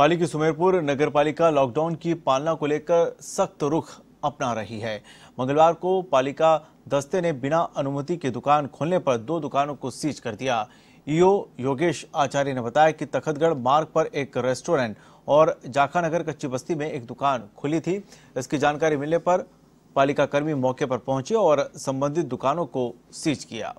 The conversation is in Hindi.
पाली की सुमेरपुर नगरपालिका लॉकडाउन की पालना को लेकर सख्त रुख अपना रही है मंगलवार को पालिका दस्ते ने बिना अनुमति के दुकान खोलने पर दो दुकानों को सीज कर दिया ईओ योगेश आचार्य ने बताया कि तखतगढ़ मार्ग पर एक रेस्टोरेंट और जाखा नगर कच्ची बस्ती में एक दुकान खुली थी इसकी जानकारी मिलने पर पालिका कर्मी मौके पर पहुंचे और संबंधित दुकानों को सीज किया